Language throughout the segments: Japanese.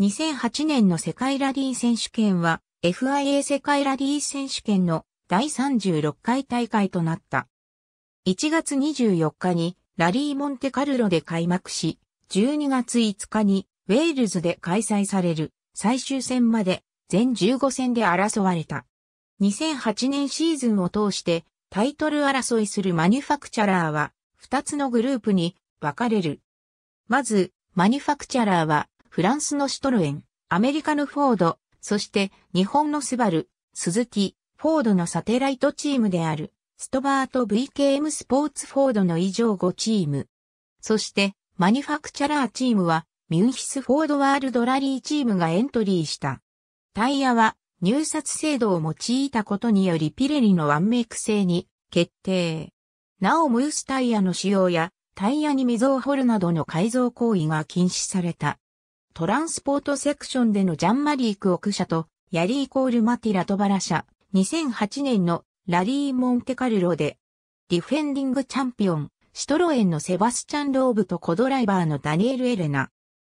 2008年の世界ラリー選手権は FIA 世界ラリー選手権の第36回大会となった。1月24日にラリーモンテカルロで開幕し、12月5日にウェールズで開催される最終戦まで全15戦で争われた。2008年シーズンを通してタイトル争いするマニュファクチャラーは2つのグループに分かれる。まず、マニュファクチャラーはフランスのシトロエン、アメリカのフォード、そして日本のスバル、スズキ、フォードのサテライトチームである、ストバート VKM スポーツフォードの以上5チーム。そして、マニファクチャラーチームは、ミュンヒスフォードワールドラリーチームがエントリーした。タイヤは、入札制度を用いたことによりピレリのワンメイク制に決定。なおムースタイヤの使用や、タイヤに溝を掘るなどの改造行為が禁止された。トランスポートセクションでのジャンマリー・クオク社と、ヤリー・コール・マティ・ラトバラ社、2008年のラリー・モンテカルロで、ディフェンディングチャンピオン、シトロエンのセバスチャン・ローブとコドライバーのダニエル・エレナ。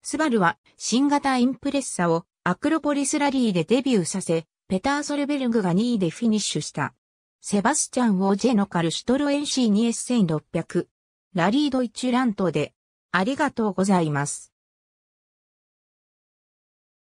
スバルは新型インプレッサをアクロポリスラリーでデビューさせ、ペター・ソルベルグが2位でフィニッシュした。セバスチャン・オージェノカル・シュトロエン C2S1600。ラリー・ドイチュラントで。ありがとうございます。